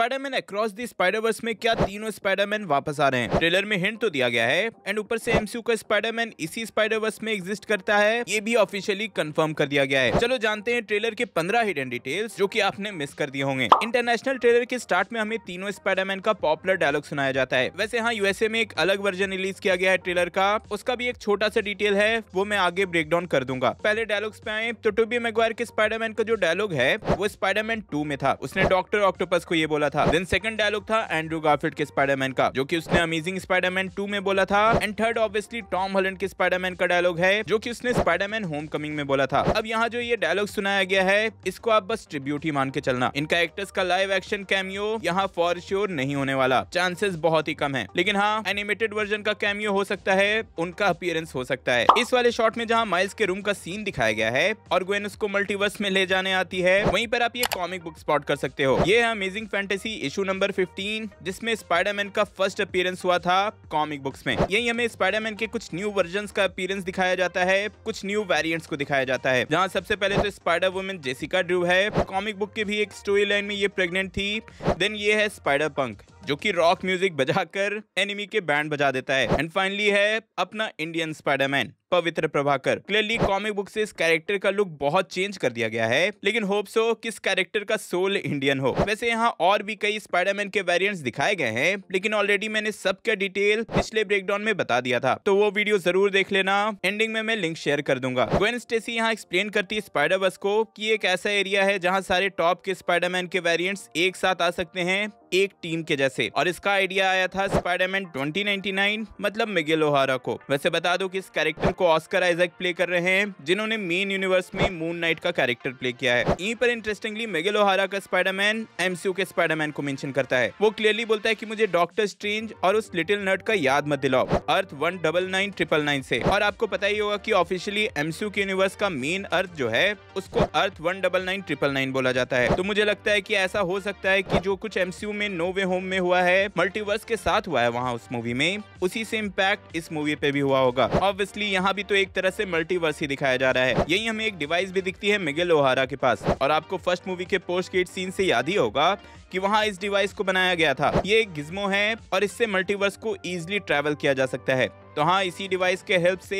Spiderman across the Spider-Verse में क्या तीनों स्पाइडरमैन वापस आ रहे हैं ट्रेलर में हिंट तो दिया गया है एंड ऊपर से एमसीयू का स्पाइडरमैन इसी स्पाइडरवर्स में एग्जिस्ट करता है ये भी ऑफिशियली कंफर्म कर दिया गया है चलो जानते हैं ट्रेलर के पंद्रह हिडन डिटेल्स जो की आपने मिस कर दिए होंगे इंटरनेशनल ट्रेलर के स्टार्ट में हमें तीनों स्पाइडरमैन का पॉपुलर डायलॉग सुनाया जाता है वैसे हाँ यूएसए में एक अलग वर्जन रिलीज किया गया है ट्रेलर का उसका भी एक छोटा सा डिटेल है वो मैं आगे ब्रेक डाउन कर दूंगा पहले डायलॉग्स पे आए तो टोबी मेगवायर के स्पाइडरमैन का जो डायलॉग है वो स्पाइडरमैन टू में था उसने डॉक्टर ऑक्टोपस को ये बोला था देन सेकंड डायलॉग था एंड्रू गार्फिल्ड के स्पाइडरमैन का जो कि उसने अमेजिंग स्पाइडरमैन 2 में बोला था and third obviously Tom Holland के स्पाइडरमैन का डायलॉग है जो कि उसने स्पाइडरमैन होमकमिंग में बोला था अब यहाँ जो ये डायलॉग सुनाया गया है इसको आप बस ट्रिब्यूट ही मान के चलना इनका एक्टर्स का लाइव एक्शन कैमियो यहाँ फॉर श्योर नहीं होने वाला चांसेस बहुत ही कम है लेकिन हाँ एनिमेटेड वर्जन का कैमियो हो सकता है उनका अपियरेंस हो सकता है इस वाले शॉर्ट में जहाँ माइल्स के रूम का सीन दिखाया गया है और ग्वेन उसको मल्टीवर्स में ले जाने आती है वहीं पर आप ये कॉमिक बुक स्पॉट कर सकते हो ये है अमेजिंग फैंटेसी एसी इशू नंबर 15 जिसमें स्पाइडरमैन का फर्स्ट अपीयरेंस हुआ था कॉमिक बुक्स में यही हमें स्पाइडरमैन के कुछ न्यू वर्जन का अपीयरेंस दिखाया जाता है कुछ न्यू वेरियंट्स को दिखाया जाता है जहाँ सबसे पहले तो स्पाइडर वुमेन जेसिका ड्रू है कॉमिक बुक की भी एक स्टोरी लाइन में ये प्रेगनेंट थी देन ये है स्पाइडर पंख जो कि रॉक म्यूजिक बजाकर एनिमी के बैंड बजा देता है एंड फाइनली है अपना इंडियन स्पाइडरमैन पवित्र प्रभाकर क्लियरली कॉमिक बुक से इस कैरेक्टर का लुक बहुत चेंज कर दिया गया है लेकिन होप सो किस कैरेक्टर का सोल इंडियन हो वैसे यहाँ और भी कई स्पाइडरमैन के वेरिएंट्स दिखाए गए हैं लेकिन ऑलरेडी मैंने सबका डिटेल पिछले ब्रेकडाउन में बता दिया था तो वो वीडियो जरूर देख लेना एंडिंग में मैं लिंक शेयर कर दूंगा ग्वेन स्टेसी यहाँ एक्सप्लेन करती है स्पाइडर बस को की एक ऐसा एरिया है जहाँ सारे टॉप के स्पाइडरमैन के वेरियंट्स एक साथ आ सकते हैं एक टीम के जैसे और इसका आइडिया आया था स्पाइडरमैन 2099 मतलब मिगेल ओहारा को वैसे बता दो कि इस कैरेक्टर को ऑस्कर आइजक प्ले कर रहे हैं जिन्होंने मेन यूनिवर्स में मून नाइट का कैरेक्टर प्ले किया है यहीं पर इंटरेस्टिंगली मिगेल ओहारा का स्पाइडरमैन एमसीयू के स्पाइडरमैन को मेंशन करता है वो क्लियरली बोलता है कि मुझे डॉक्टर स्ट्रेंज और उस लिटिल नर्ट का याद मत दिलाओ Earth one double nine triple nine से और आपको पता ही होगा की ऑफिशियली एमसीयू के यूनिवर्स का मेन अर्थ जो है उसको Earth one double nine triple nine बोला जाता है तो मुझे लगता है की ऐसा हो सकता है की जो कुछ एमसीयू में नो वे होम में हुआ है मल्टीवर्स के साथ हुआ है वहाँ उस मूवी में उसी से इम्पैक्ट इस मूवी पे भी हुआ होगा ऑब्वियसली यहाँ भी तो एक तरह से मल्टीवर्स ही दिखाया जा रहा है यही हमें एक डिवाइस भी दिखती है मिगेल ओहारा के पास और आपको फर्स्ट मूवी के पोस्ट गेट सीन से याद ही होगा कि वहाँ इस डिवाइस को बनाया गया था ये एक गिज्मो है और इससे मल्टीवर्स को इजिली ट्रेवल किया जा सकता है तो हाँ इसी डिवाइस के हेल्प से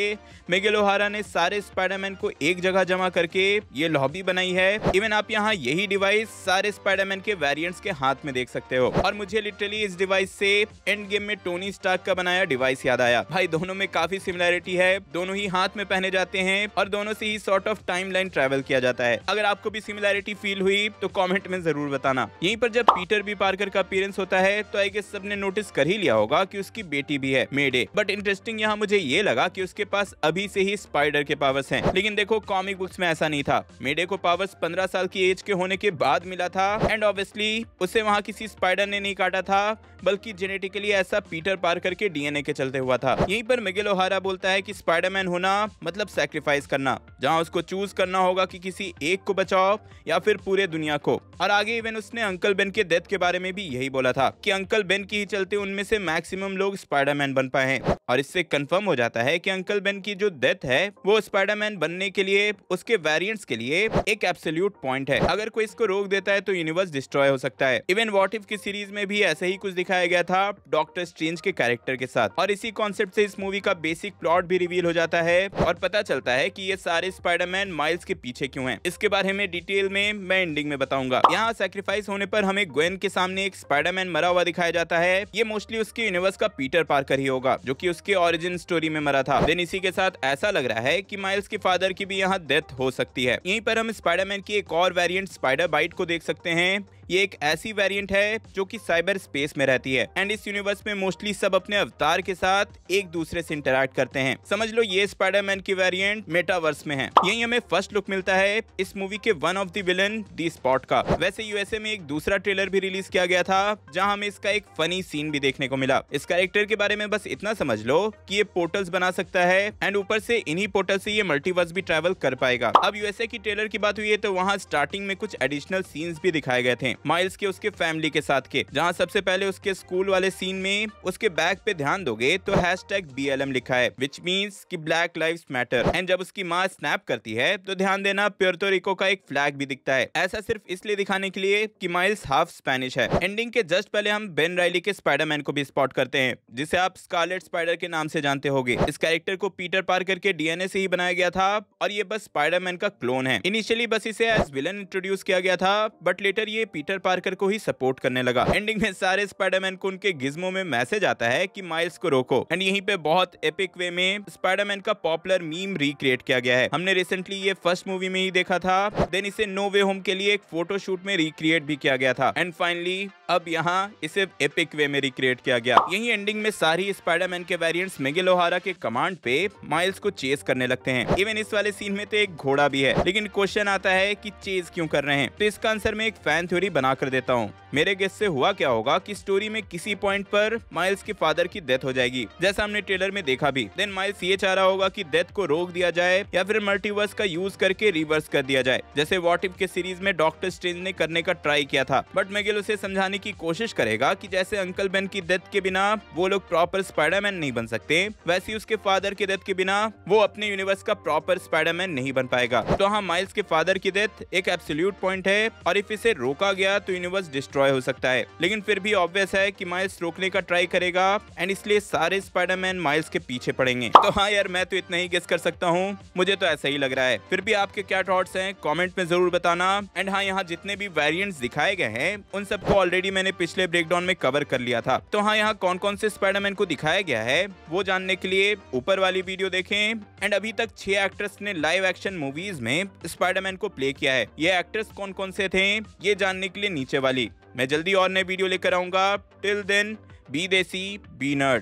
मेगेलोहारा ने सारे स्पाइडरमैन को एक जगह जमा करके ये लॉबी बनाई है इवन आप यहाँ यही डिवाइस सारे स्पाइडरमैन के वेरिएंट्स के हाथ में देख सकते हो और मुझे लिटरली इस डिवाइस से एंड गेम में टोनी स्टार्क का बनाया डिवाइस याद आया भाई दोनों में काफी सिमिलैरिटी है दोनों ही हाथ में पहने जाते हैं और दोनों से ही sort of timeline travel किया जाता है अगर आपको भी सिमिलैरिटी फील हुई तो कॉमेंट में जरूर बताना यहीं पर जब पीटर बी पार्कर का अपीयरेंस होता है तो आई गेस सबने नोटिस कर ही लिया होगा कि उसकी बेटी भी है मेडे बट इंटरेस्टिंग यहाँ मुझे ये लगा कि उसके पास अभी से ही स्पाइडर के पावर्स हैं लेकिन देखो कॉमिक बुक्स में ऐसा नहीं था मेडे को पावर्स पंद्रह साल की एज के होने के बाद मिला था एंड ऑब्वियसली उसे वहाँ किसी स्पाइडर ने नहीं काटा था बल्कि जेनेटिकली ऐसा पीटर पार्कर के डीएनए के चलते हुआ था यही पर मिगेल ओहारा बोलता है की स्पाइडरमैन होना मतलब सेक्रीफाइस करना जहाँ उसको चूज करना होगा कि किसी एक को बचाओ या फिर पूरे दुनिया को और आगे इवन उसने अंकल बेन बेन के डेथ के बारे में भी यही बोला था कि अंकल बेन की ही चलते उनमें से मैक्सिमम लोग स्पाइडरमैन बन पाए हैं और इससे कंफर्म हो जाता है कि अंकल बेन की जो डेथ है वो स्पाइडरमैन बनने के लिए उसके वेरिएंट्स के लिए एक एब्सोल्यूट पॉइंट है अगर कोई इसको रोक देता है तो यूनिवर्स डिस्ट्रॉय हो सकता है इवन वॉट इफ की सीरीज में भी ऐसा ही कुछ दिखाया गया था डॉक्टर स्ट्रेंज के कैरेक्टर के साथ और इसी कॉन्सेप्ट ऐसी इस मूवी का बेसिक प्लॉट भी रिवील हो जाता है और पता चलता है की ये सारे स्पाइडरमैन माइल्स के पीछे क्यूँ है इसके बारे में डिटेल में मैं एंडिंग में बताऊंगा यहाँ सेक्रीफाइस होने पर हमें में ग्वेन के सामने एक स्पाइडरमैन मरा हुआ दिखाया जाता है ये मोस्टली उसके यूनिवर्स का पीटर पार्कर ही होगा जो की उसके ओरिजिन स्टोरी में मरा था देन इसी के साथ ऐसा लग रहा है की माइल्स के फादर की भी यहाँ डेथ हो सकती है यही पर हम स्पाइडरमैन की एक और वेरियंट स्पाइडर बाइट को देख सकते हैं ये एक ऐसी वेरिएंट है जो कि साइबर स्पेस में रहती है एंड इस यूनिवर्स में मोस्टली सब अपने अवतार के साथ एक दूसरे से इंटरेक्ट करते हैं समझ लो ये स्पाइडरमैन की वेरिएंट मेटावर्स में है यही हमें फर्स्ट लुक मिलता है इस मूवी के वन ऑफ दिलन दी स्पॉट का वैसे यूएसए में एक दूसरा ट्रेलर भी रिलीज किया गया था जहाँ हमें इसका एक फनी सीन भी देखने को मिला इस कैरेक्टर के बारे में बस इतना समझ लो कि ये पोर्टल्स बना सकता है एंड ऊपर से इन्हीं पोर्टल से ये मल्टीवर्स भी ट्रेवल कर पाएगा अब यूएसए की ट्रेलर की बात हुई है तो वहाँ स्टार्टिंग में कुछ एडिशनल सीन्स भी दिखाए गए थे माइल्स के उसके फैमिली के साथ के जहाँ सबसे पहले उसके स्कूल वाले सीन में उसके बैग पे ध्यान दोगे तो हैश टैग लिखा है विच मीन्स की ब्लैक लाइव मैटर एंड जब उसकी माँ स्नैप करती है तो ध्यान देना प्योरतोरिको का एक फ्लैग भी दिखता है ऐसा सिर्फ इसलिए दिखाने के लिए कि माइल्स हाफ स्पेनिश है एंडिंग के जस्ट पहले हम बेन राइली के स्पाइडरमैन को भी स्पॉट करते हैं जिसे आप स्कारलेट स्पाइडर के नाम से जानते होंगे इस कैरेक्टर को पीटर पार्कर के डीएनए से ही बनाया गया था और ये बस स्पाइडरमैन का क्लोन है इनिशियली बस इसे एज विलन इंट्रोड्यूस किया गया था बट लेटर ये पीटर पीटर पार्कर को ही सपोर्ट करने लगा एंडिंग में सारे स्पाइडरमैन को उनके गिजमो में मैसेज आता है कि माइल्स को रोको एंड यहीं पे बहुत एपिक वे में स्पाइडरमैन का पॉपुलर मीम रिक्रिएट किया गया है हमने रिसेंटली ये फर्स्ट मूवी में ही देखा था देन इसे नो वे होम के लिए एक फोटोशूट में रिक्रिएट भी किया गया था एंड फाइनली अब यहाँ इसे एपिक वे में रिक्रिएट किया गया यही एंडिंग में सारी स्पाइडरमैन के वेरियंट मेगे के कमांड पे माइल्स को चेस करने लगते हैं इवन इस वाले सीन में तो एक घोड़ा भी है लेकिन क्वेश्चन आता है की चेज क्यूँ कर रहे हैं तो इसका आंसर में एक फैन थ्योरी ही बना कर देता हूँ मेरे गेस्ट से हुआ क्या होगा कि स्टोरी में किसी पॉइंट पर माइल्स के फादर की डेथ हो जाएगी जैसा हमने ट्रेलर में देखा भी देन माइल्स ये चाह रहा होगा कि डेथ को रोक दिया जाए या फिर मल्टीवर्स का यूज करके रिवर्स कर दिया जाए जैसे वॉट इफ के सीरीज में डॉक्टर स्ट्रेंज ने करने का ट्राई किया था बट मेगिल उसे समझाने की कोशिश करेगा की जैसे अंकल बेन की डेथ के बिना वो लोग प्रॉपर स्पाइडरमैन नहीं बन सकते वैसे उसके फादर की डेथ के बिना वो अपने यूनिवर्स का प्रॉपर स्पाइडरमैन नहीं बन पाएगा तो हाँ माइल्स के फादर की डेथ एक एब्सोल्यूट पॉइंट है और इफ इसे रोका गया तो यूनिवर्स डिस्ट्रॉय हो सकता है लेकिन फिर भी ऑब्वियस है कि माइल्स रोकने का ट्राई करेगा एंड इसलिए सारे स्पाइडरमैन माइल्स के पीछे पड़ेंगे तो हाँ यार मैं तो इतना ही गेस कर सकता हूँ मुझे तो ऐसा ही लग रहा है फिर भी आपके क्या थॉट्स हैं कमेंट में जरूर बताना एंड हाँ यहाँ जितने भी वेरियंट दिखाए गए हैं उन सबको ऑलरेडी मैंने पिछले ब्रेकडाउन में कवर कर लिया था तो हाँ यहाँ कौन कौन से स्पाइडरमैन को दिखाया गया है वो जानने के लिए ऊपर वाली वीडियो देखे एंड अभी तक छह एक्ट्रेस ने लाइव एक्शन मूवीज में स्पाइडरमैन को प्ले किया है ये एक्ट्रेस कौन कौन से थे ये जानने के लिए नीचे वाली मैं जल्दी और नए वीडियो लेकर आऊंगा till then be desi be nerd